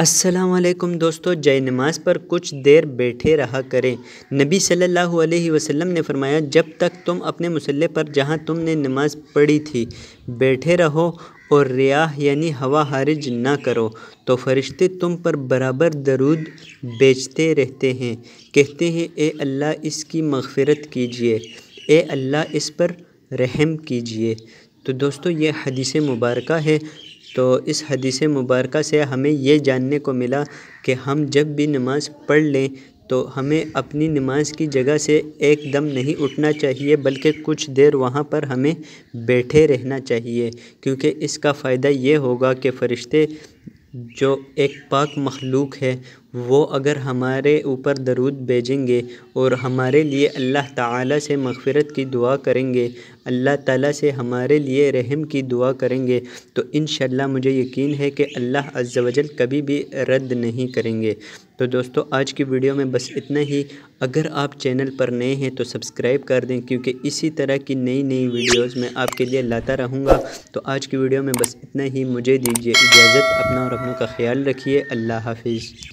अस्सलाम दोस्तों जय नमाज पर कुछ देर बैठे रहा करें नबी सल्लल्लाहु अलैहि वसल्लम ने फरमाया जब तक तुम अपने मुसल्ले पर जहां तुमने नमाज पढ़ी थी बैठे रहो और रियाह यानी हवा हारिज ना करो तो फरिश्ते तुम पर बराबर दरूद बेचते रहते हैं कहते हैं ए अल्लाह इसकी मगफ़रत कीजिए ए अल्लाह इस पर रहम कीजिए तो दोस्तों ये हदीस मुबारक है तो इस हदीस मुबारक से हमें ये जानने को मिला कि हम जब भी नमाज़ पढ़ लें तो हमें अपनी नमाज की जगह से एकदम नहीं उठना चाहिए बल्कि कुछ देर वहाँ पर हमें बैठे रहना चाहिए क्योंकि इसका फ़ायदा ये होगा कि फ़रिश्ते जो एक पाक मख़लूक़ है वो अगर हमारे ऊपर दरूद भेजेंगे और हमारे लिए अल्लाह ताला से मगफ़रत की दुआ करेंगे अल्लाह ताला से हमारे लिए रहम की दुआ करेंगे तो इन मुझे यकीन है कि अल्लाह अज़्ज़ कभी भी रद्द नहीं करेंगे तो दोस्तों आज की वीडियो में बस इतना ही अगर आप चैनल पर नए हैं तो सब्सक्राइब कर दें क्योंकि इसी तरह की नई नई वीडियोस मैं आपके लिए लाता रहूँगा तो आज की वीडियो में बस इतना ही मुझे दीजिए इजाज़त अपना और अपनों का ख्याल रखिए अल्लाह हाफिज़